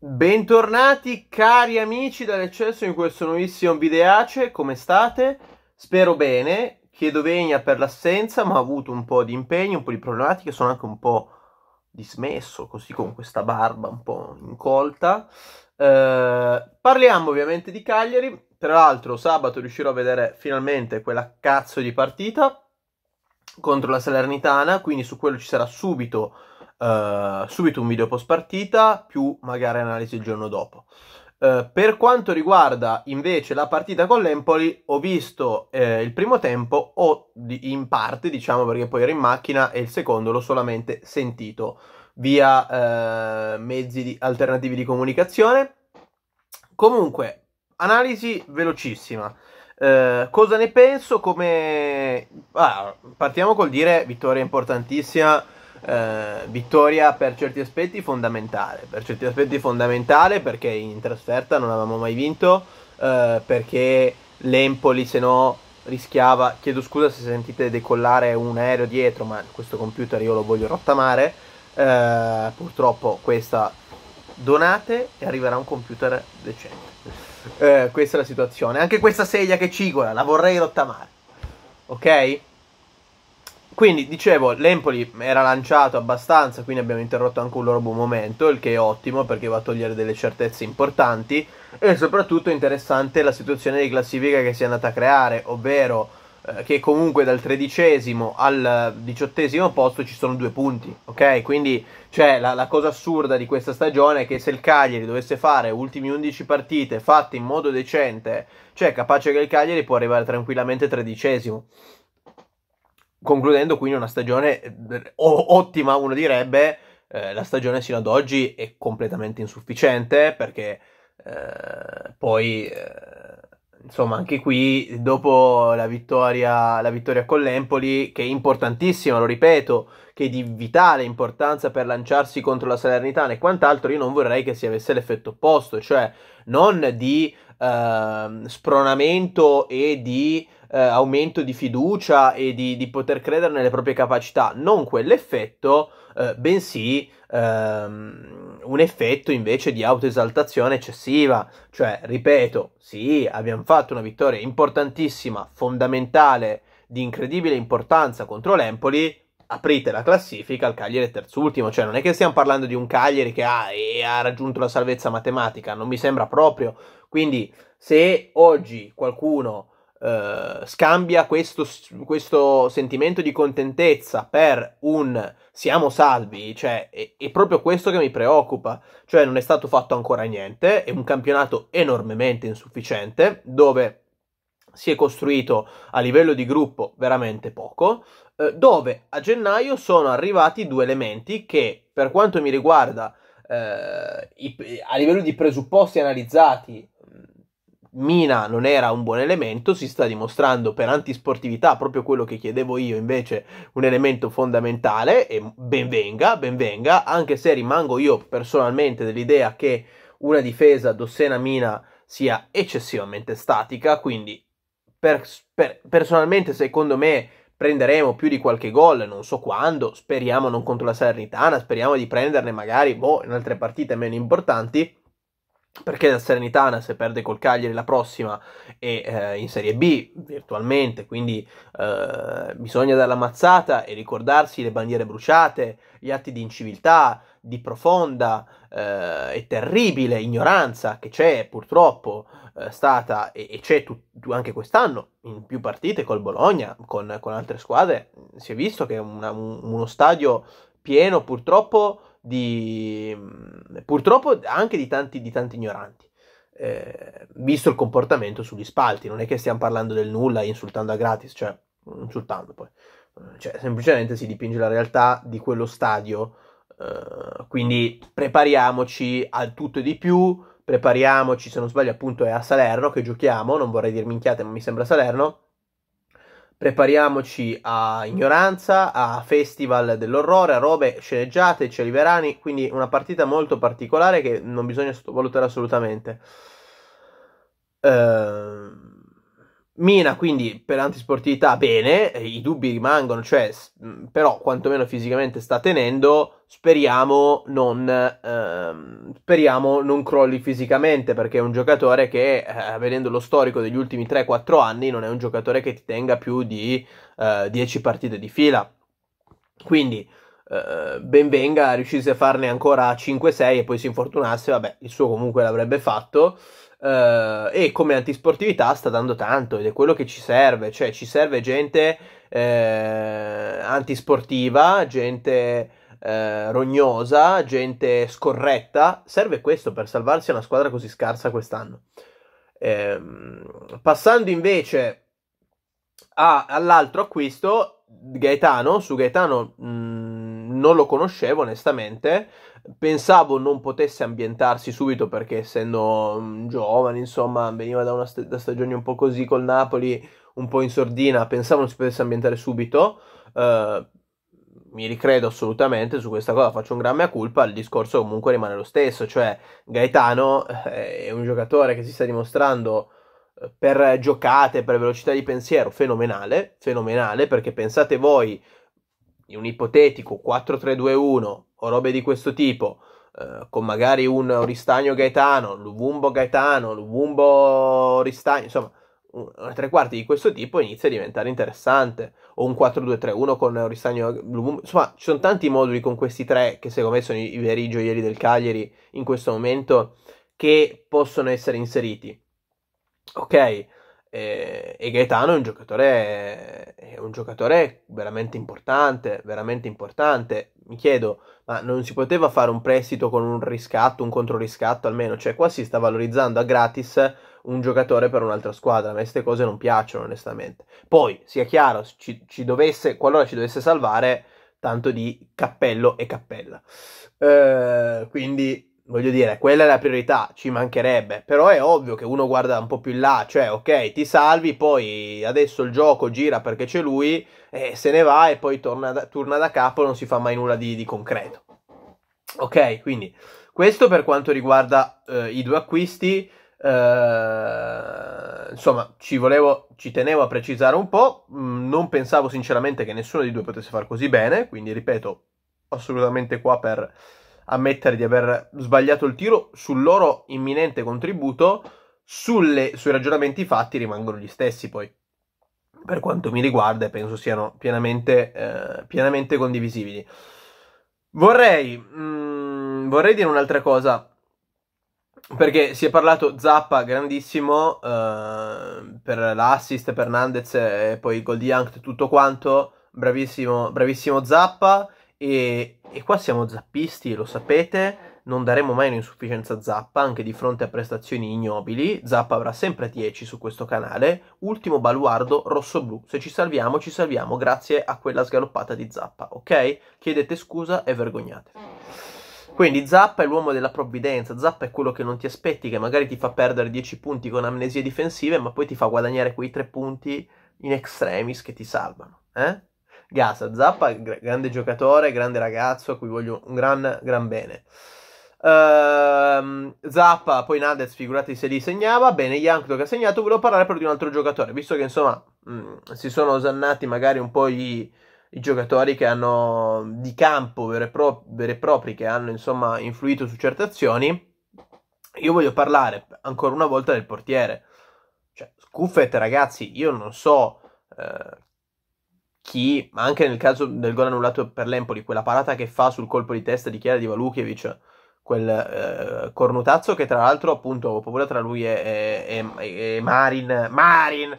Eh. Bentornati cari amici dall'eccesso in questo nuovissimo videace, come state? Spero bene, chiedo venia per l'assenza ma ho avuto un po' di impegno, un po' di problematiche, sono anche un po' dismesso così con questa barba un po' incolta. Eh, parliamo ovviamente di Cagliari, tra l'altro sabato riuscirò a vedere finalmente quella cazzo di partita contro la Salernitana, quindi su quello ci sarà subito eh, subito un video post partita più magari analisi il giorno dopo. Eh, per quanto riguarda invece la partita con l'Empoli, ho visto eh, il primo tempo, o di, in parte diciamo perché poi ero in macchina, e il secondo l'ho solamente sentito via eh, mezzi di, alternativi di comunicazione. Comunque, analisi velocissima. Eh, cosa ne penso? Come ah, partiamo col dire vittoria importantissima eh, vittoria per certi aspetti fondamentale, per certi aspetti fondamentale perché in trasferta non avevamo mai vinto, eh, perché l'Empoli se no rischiava, chiedo scusa se sentite decollare un aereo dietro, ma questo computer io lo voglio rottamare, eh, purtroppo questa donate e arriverà un computer decente. Eh, questa è la situazione, anche questa sedia che cigola, la vorrei rottamare, ok? Quindi dicevo, l'Empoli era lanciato abbastanza, quindi abbiamo interrotto anche un loro buon momento, il che è ottimo perché va a togliere delle certezze importanti e soprattutto interessante la situazione di classifica che si è andata a creare, ovvero eh, che comunque dal tredicesimo al diciottesimo posto ci sono due punti, ok? Quindi cioè, la, la cosa assurda di questa stagione è che se il Cagliari dovesse fare ultime 11 partite fatte in modo decente, cioè capace che il Cagliari può arrivare tranquillamente tredicesimo concludendo quindi una stagione eh, ottima, uno direbbe, eh, la stagione sino ad oggi è completamente insufficiente perché eh, poi eh, insomma anche qui dopo la vittoria, la vittoria con l'Empoli che è importantissima, lo ripeto, che è di vitale importanza per lanciarsi contro la Salernitana e quant'altro, io non vorrei che si avesse l'effetto opposto, cioè non di ehm, spronamento e di eh, aumento di fiducia e di, di, poter credere nelle proprie capacità, non quell'effetto, eh, bensì ehm, un effetto invece di autoesaltazione eccessiva. Cioè, ripeto, sì, abbiamo fatto una vittoria importantissima, fondamentale, di incredibile importanza contro l'Empoli, aprite la classifica, il Cagliari è terzultimo, cioè non è che stiamo parlando di un Cagliari che ha, ha, raggiunto la salvezza matematica, non mi sembra proprio. Quindi se oggi qualcuno eh, scambia questo, questo, sentimento di contentezza per un siamo salvi, cioè è, è, proprio questo che mi preoccupa, cioè non è stato fatto ancora niente, è un campionato enormemente insufficiente dove si è costruito a livello di gruppo veramente poco, eh, dove a gennaio sono arrivati due elementi che per quanto mi riguarda eh, i, a livello di presupposti analizzati Mina non era un buon elemento, si sta dimostrando per antisportività proprio quello che chiedevo io invece un elemento fondamentale e benvenga, benvenga, anche se rimango io personalmente dell'idea che una difesa Dossena-Mina sia eccessivamente statica, quindi per, per, personalmente secondo me prenderemo più di qualche gol, non so quando, speriamo non contro la Salernitana, speriamo di prenderne magari boh, in altre partite meno importanti, perché la Serenitana se perde col Cagliari la prossima è eh, in Serie B virtualmente, quindi eh, bisogna dare la mazzata e ricordarsi le bandiere bruciate, gli atti di inciviltà, di profonda eh, e terribile ignoranza che c'è purtroppo eh, stata e, e c'è tut- anche quest'anno in più partite col Bologna, con, con altre squadre, si è visto che è una, un, uno stadio pieno purtroppo di, purtroppo anche di tanti, di tanti ignoranti. Eh, visto il comportamento sugli spalti, non è che stiamo parlando del nulla insultando a gratis, cioè insultando poi, cioè, semplicemente si dipinge la realtà di quello stadio, eh, quindi prepariamoci al tutto e di più, prepariamoci, se non sbaglio appunto è a Salerno che giochiamo, non vorrei dir minchiate ma mi sembra Salerno, prepariamoci a ignoranza, a festival dell'orrore, a robe sceneggiate, cieli verani, quindi una partita molto particolare che non bisogna sottovalutare assolutamente. Ehm Mina quindi per antisportività bene, i dubbi rimangono, cioè, però quantomeno fisicamente sta tenendo, speriamo non, ehm, speriamo non crolli fisicamente perché è un giocatore che, eh, vedendo lo storico degli ultimi 3-4 anni, non è un giocatore che ti tenga più di eh, 10 partite di fila. Quindi eh, ben venga, riuscisse a farne ancora 5-6 e poi si infortunasse, vabbè, il suo comunque l'avrebbe fatto eh, e come antisportività sta dando tanto ed è quello che ci serve, cioè ci serve gente eh, antisportiva, gente eh, rognosa, gente scorretta, serve questo per salvarsi una squadra così scarsa quest'anno. Ehm, passando invece a, all'altro acquisto, Gaetano, su Gaetano... Mh, mm, non lo conoscevo onestamente, pensavo non potesse ambientarsi subito perché essendo mm, giovane, insomma, veniva da una st- da stagione un po' così col Napoli, un po' in sordina, pensavo non si potesse ambientare subito. Uh, mi ricredo assolutamente su questa cosa, faccio un gran mea culpa, il discorso comunque rimane lo stesso, cioè Gaetano eh, è un giocatore che si sta dimostrando eh, per giocate, per velocità di pensiero fenomenale, fenomenale perché pensate voi in un ipotetico 4-3-2-1 o robe di questo tipo, eh, con magari un Oristagno Gaetano, Luvumbo Gaetano, Luvumbo Oristagno, insomma, una tre quarti di questo tipo inizia a diventare interessante. O un 4-2-3-1 con Oristagno Luvumbo. Insomma, ci sono tanti moduli con questi tre che secondo me sono i, i veri gioielli del Cagliari in questo momento che possono essere inseriti. Ok, e, Gaetano è un, è un giocatore veramente importante, veramente importante. Mi chiedo, ma non si poteva fare un prestito con un riscatto, un controriscatto almeno? Cioè qua si sta valorizzando a gratis un giocatore per un'altra squadra. A me queste cose non piacciono, onestamente. Poi, sia chiaro, ci, ci dovesse, qualora ci dovesse salvare, tanto di cappello e cappella. Eh, quindi voglio dire, quella è la priorità, ci mancherebbe, però è ovvio che uno guarda un po' più in là, cioè ok, ti salvi, poi adesso il gioco gira perché c'è lui, e eh, se ne va e poi torna da, torna da capo, non si fa mai nulla di, di concreto. Ok, quindi questo per quanto riguarda eh, i due acquisti, eh, insomma, ci, volevo, ci tenevo a precisare un po', mh, mm, non pensavo sinceramente che nessuno di due potesse far così bene, quindi ripeto, assolutamente qua per ammettere di aver sbagliato il tiro sul loro imminente contributo, sulle, sui ragionamenti fatti rimangono gli stessi poi. Per quanto mi riguarda, penso siano pienamente, eh, pienamente condivisibili. Vorrei, mh, mm, vorrei dire un'altra cosa perché si è parlato Zappa grandissimo eh, per l'assist per Nandez e poi Goldie gol Young tutto quanto bravissimo, bravissimo Zappa e e qua siamo zappisti, lo sapete, non daremo mai un'insufficienza zappa anche di fronte a prestazioni ignobili, zappa avrà sempre 10 su questo canale, ultimo baluardo rosso-blu, se ci salviamo ci salviamo grazie a quella sgaloppata di zappa, ok? Chiedete scusa e vergognate. Quindi Zappa è l'uomo della provvidenza, Zappa è quello che non ti aspetti, che magari ti fa perdere 10 punti con amnesie difensive, ma poi ti fa guadagnare quei 3 punti in extremis che ti salvano. Eh? Gasa. Zappa, gr- grande giocatore, grande ragazzo, a cui voglio un gran, gran bene. Uh, Zappa, poi Nadez, figurati se li segnava. Bene, Yankto che ha segnato. Volevo parlare però di un altro giocatore, visto che insomma mh, mm, si sono osannati magari un po' i, i giocatori che hanno di campo veri e, pro- vere e propri, che hanno insomma influito su certe azioni. Io voglio parlare ancora una volta del portiere. Cioè, Scuffet, ragazzi, io non so eh, chi, ma anche nel caso del gol annullato per l'Empoli, quella parata che fa sul colpo di testa di Chiara di Valukiewicz, quel eh, cornutazzo che tra l'altro appunto ho paura tra lui e, e, e, e Marin, Marin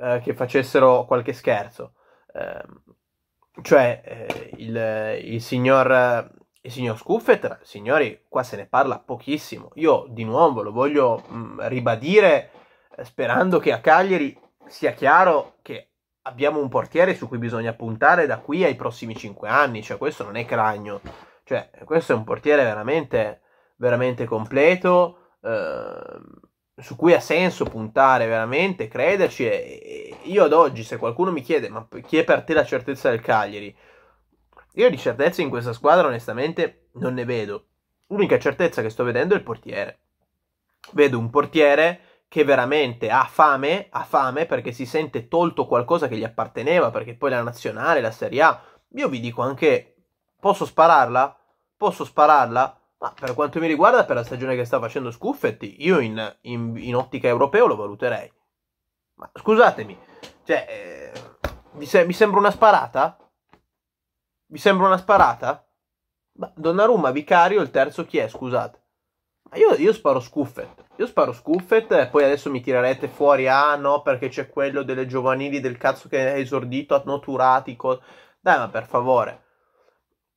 eh, che facessero qualche scherzo. Ehm, cioè, eh, cioè il, il, signor... Il signor Scuffet, signori, qua se ne parla pochissimo. Io di nuovo lo voglio mh, mm, ribadire eh, sperando che a Cagliari sia chiaro che abbiamo un portiere su cui bisogna puntare da qui ai prossimi 5 anni, cioè questo non è Cragno, cioè questo è un portiere veramente, veramente completo, eh, su cui ha senso puntare veramente, crederci. E, e io ad oggi, se qualcuno mi chiede, ma chi è per te la certezza del Cagliari? Io di certezza in questa squadra onestamente non ne vedo. L'unica certezza che sto vedendo è il portiere. Vedo un portiere che veramente ha fame, ha fame perché si sente tolto qualcosa che gli apparteneva, perché poi la nazionale, la Serie A, io vi dico anche, posso spararla? Posso spararla? Ma per quanto mi riguarda, per la stagione che sta facendo Scuffetti, io in, in, in ottica europeo lo valuterei. Ma scusatemi, cioè, eh, mi, se- mi sembra una sparata? Mi sembra una sparata? Ma Donnarumma, Vicario, il terzo chi è, scusate? Io, io, sparo Scuffet. Io sparo Scuffet e poi adesso mi tirerete fuori. Ah no, perché c'è quello delle giovanili del cazzo che è esordito, hanno turati. Dai, ma per favore.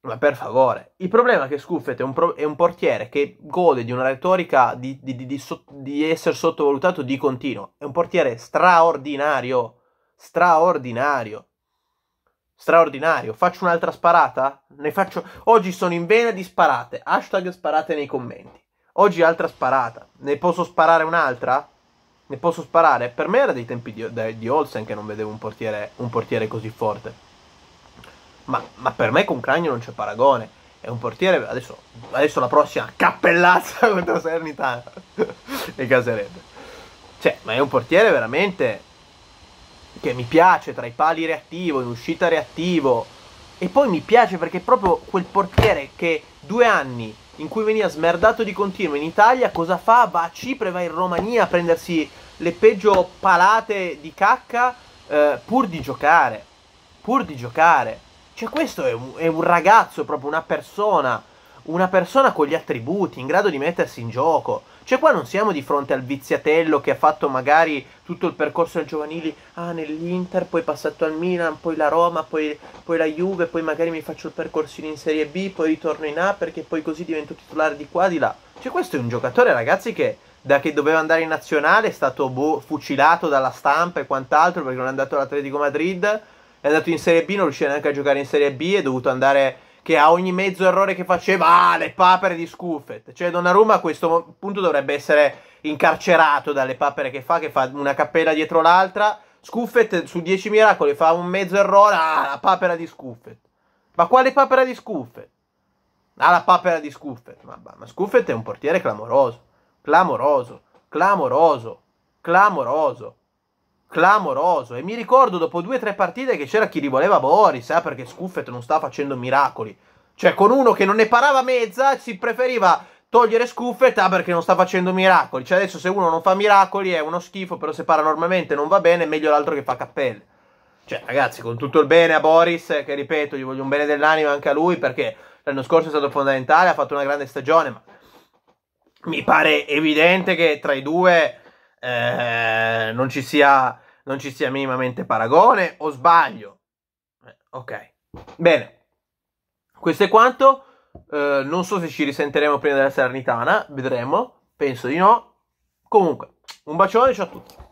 Ma per favore. Il problema è che Scuffet è un, pro- è un portiere che gode di una retorica di, di, di, so- di essere sottovalutato di continuo. È un portiere straordinario. Straordinario straordinario. Faccio un'altra sparata? Ne faccio. Oggi sono in vena di sparate. Hashtag sparate nei commenti. Oggi altra sparata. Ne posso sparare un'altra? Ne posso sparare? Per me era dei tempi di, di Olsen che non vedevo un portiere, un portiere così forte. Ma, ma, per me con Cragno non c'è paragone. È un portiere. Adesso, adesso la prossima cappellazza contro Sernitana e Caserebbe. Cioè, ma è un portiere veramente che mi piace tra i pali reattivo, in uscita reattivo. E poi mi piace perché è proprio quel portiere che due anni in cui veniva smerdato di continuo in Italia, cosa fa? Va a Cipre, va in Romania a prendersi le peggio palate di cacca eh, pur di giocare. Pur di giocare. Cioè questo è un, è un ragazzo, è proprio una persona, una persona con gli attributi, in grado di mettersi in gioco cioè qua non siamo di fronte al viziatello che ha fatto magari tutto il percorso al giovanili, ah nell'Inter, poi passato al Milan, poi la Roma, poi, poi la Juve, poi magari mi faccio il percorso in Serie B, poi ritorno in A perché poi così divento titolare di qua, di là. Cioè questo è un giocatore ragazzi che da che doveva andare in nazionale è stato boh, fucilato dalla stampa e quant'altro perché non è andato all'Atletico Madrid, è andato in Serie B, non riusciva neanche a giocare in Serie B, è dovuto andare che a ogni mezzo errore che faceva, ah, le papere di Scuffet. Cioè Donnarumma a questo punto dovrebbe essere incarcerato dalle papere che fa, che fa una cappella dietro l'altra. Scuffet su 10 miracoli fa un mezzo errore, ah, la papera di Scuffet. Ma quale papera di Scuffet? Ah, la papera di Scuffet. Ma, ma Scuffet è un portiere clamoroso, clamoroso, clamoroso, clamoroso clamoroso. E mi ricordo dopo due o tre partite che c'era chi li voleva Boris, eh, perché Scuffet non sta facendo miracoli. Cioè, con uno che non ne parava mezza, si preferiva togliere Scuffet ah, perché non sta facendo miracoli. Cioè, adesso se uno non fa miracoli è uno schifo, però se para normalmente non va bene, è meglio l'altro che fa cappelle. Cioè, ragazzi, con tutto il bene a Boris, eh, che ripeto, gli voglio un bene dell'anima anche a lui, perché l'anno scorso è stato fondamentale, ha fatto una grande stagione, ma mi pare evidente che tra i due eh, non, ci sia, non ci sia minimamente paragone o sbaglio. Eh, ok, bene, questo è quanto. Eh, non so se ci risenteremo prima della Salernitana, vedremo, penso di no. Comunque, un bacione, ciao a tutti.